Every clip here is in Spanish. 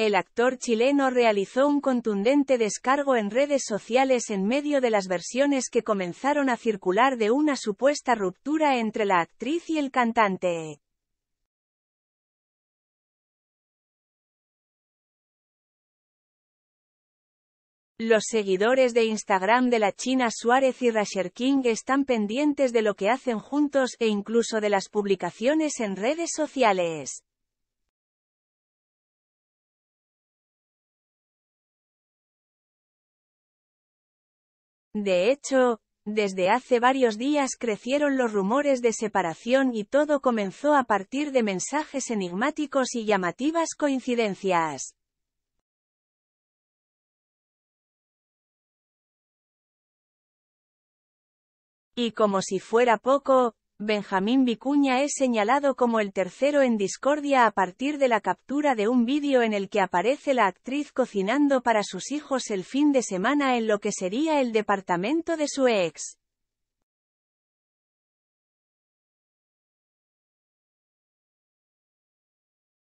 El actor chileno realizó un contundente descargo en redes sociales en medio de las versiones que comenzaron a circular de una supuesta ruptura entre la actriz y el cantante. Los seguidores de Instagram de la China Suárez y Rasher King están pendientes de lo que hacen juntos e incluso de las publicaciones en redes sociales. De hecho, desde hace varios días crecieron los rumores de separación y todo comenzó a partir de mensajes enigmáticos y llamativas coincidencias. Y como si fuera poco, Benjamín Vicuña es señalado como el tercero en discordia a partir de la captura de un vídeo en el que aparece la actriz cocinando para sus hijos el fin de semana en lo que sería el departamento de su ex.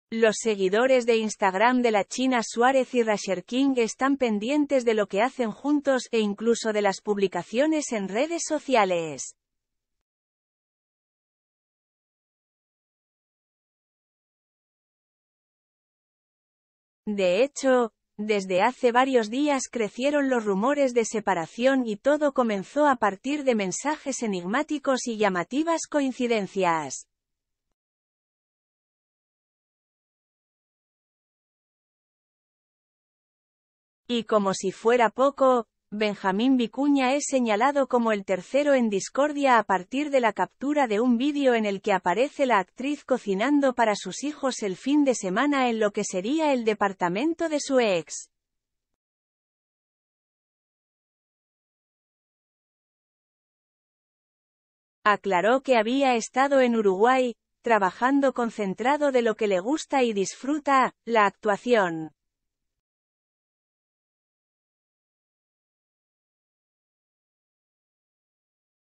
Los seguidores de Instagram de la China Suárez y Rasher King están pendientes de lo que hacen juntos e incluso de las publicaciones en redes sociales. De hecho, desde hace varios días crecieron los rumores de separación y todo comenzó a partir de mensajes enigmáticos y llamativas coincidencias. Y como si fuera poco, Benjamín Vicuña es señalado como el tercero en discordia a partir de la captura de un vídeo en el que aparece la actriz cocinando para sus hijos el fin de semana en lo que sería el departamento de su ex. Aclaró que había estado en Uruguay, trabajando concentrado de lo que le gusta y disfruta, la actuación.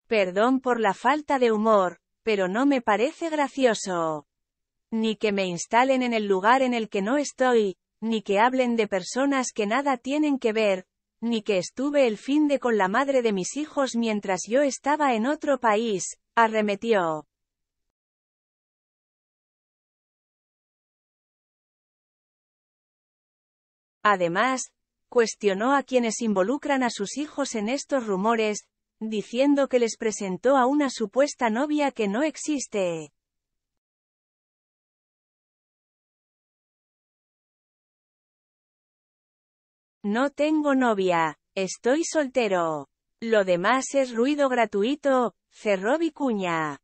Perdón por la falta de humor, pero no me parece gracioso. Ni que me instalen en el lugar en el que no estoy, ni que hablen de personas que nada tienen que ver, ni que estuve el fin de con la madre de mis hijos mientras yo estaba en otro país, arremetió. Además, cuestionó a quienes involucran a sus hijos en estos rumores, diciendo que les presentó a una supuesta novia que no existe. No tengo novia, estoy soltero. Lo demás es ruido gratuito, cerró Vicuña.